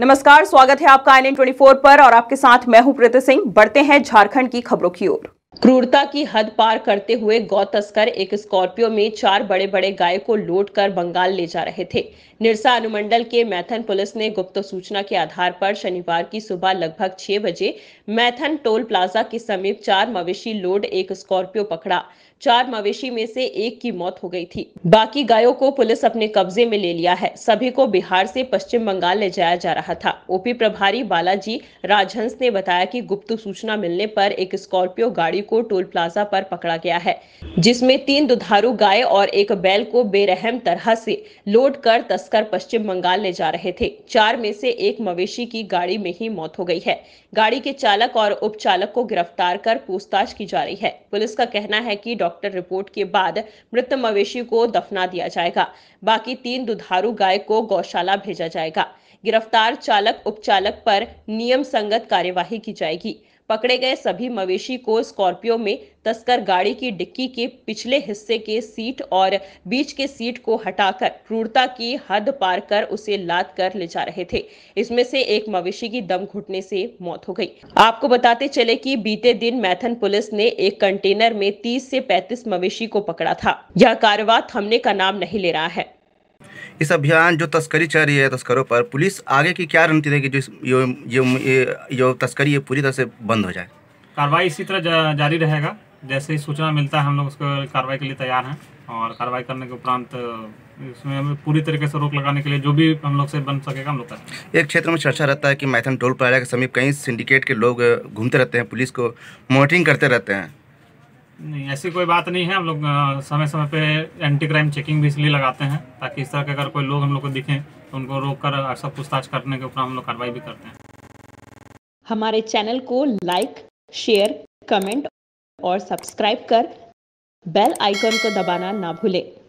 नमस्कार स्वागत है आपका आई एन पर और आपके साथ मैं हूं प्रीति सिंह बढ़ते हैं झारखंड की खबरों की ओर क्रूरता की हद पार करते हुए गौ तस्कर एक स्कॉर्पियो में चार बड़े बड़े गाय को लोड कर बंगाल ले जा रहे थे निरसा अनुमंडल के मैथन पुलिस ने गुप्त सूचना के आधार पर शनिवार की सुबह लगभग छह बजे मैथन टोल प्लाजा के समीप चार मवेशी लोड एक स्कॉर्पियो पकड़ा चार मवेशी में से एक की मौत हो गई थी बाकी गायों को पुलिस अपने कब्जे में ले लिया है सभी को बिहार से पश्चिम बंगाल ले जाया जा रहा था ओपी प्रभारी बालाजी राजहंस ने बताया कि गुप्त सूचना मिलने पर एक स्कॉर्पियो गाड़ी को को टोल प्लाजा पर पकड़ा गया है जिसमें तीन दुधारू गाय और एक बैल को बेरहम तरह से लोड कर तस्कर पश्चिम बंगाल ले जा रहे थे चार में से एक मवेशी की गाड़ी में ही मौत हो गई है गाड़ी के चालक और उप चालक को गिरफ्तार कर पूछताछ की जा रही है पुलिस का कहना है की डॉक्टर रिपोर्ट के बाद मृत मवेशी को दफना दिया जाएगा बाकी तीन दुधारू गाय को गौशाला भेजा जाएगा गिरफ्तार चालक उपचालक पर नियम संगत कार्यवाही की जाएगी पकड़े गए सभी मवेशी को स्कॉर्पियो में तस्कर गाड़ी की डिक्की के पिछले हिस्से के सीट और बीच के सीट को हटाकर क्रूरता की हद पार कर उसे लाद कर ले जा रहे थे इसमें से एक मवेशी की दम घुटने से मौत हो गई आपको बताते चले कि बीते दिन मैथन पुलिस ने एक कंटेनर में 30 से 35 मवेशी को पकड़ा था यह कारवा थमने का नाम नहीं ले रहा है इस अभियान जो तस्करी चल रही है तस्करों पर पुलिस आगे की क्या रणनीति रहेगी जो यो, यो, ये यो तस्करी ये पूरी तरह से बंद हो जाए कार्रवाई इसी तरह जा, जारी रहेगा जैसे ही सूचना मिलता है हम लोग उसको कार्रवाई के लिए तैयार हैं और कार्रवाई करने के उपरांत इसमें हमें पूरी तरीके से रोक लगाने के लिए जो भी हम लोग से बन सकेगा हम लोग एक क्षेत्र में चर्चा रहता है कि मैथन टोल प्लाजा के समीप कई सिंडिकेट के लोग घूमते रहते हैं पुलिस को मॉनिटरिंग करते रहते हैं नहीं ऐसी कोई बात नहीं है हम लोग समय समय पे एंटी क्राइम चेकिंग भी इसलिए लगाते हैं ताकि इस तरह के अगर कोई लोग हम लोग को दिखें तो उनको रोक कर अक्सर पूछताछ करने के ऊपर हम लोग कार्रवाई भी करते हैं हमारे चैनल को लाइक शेयर कमेंट और सब्सक्राइब कर बेल आइकन को दबाना ना भूलें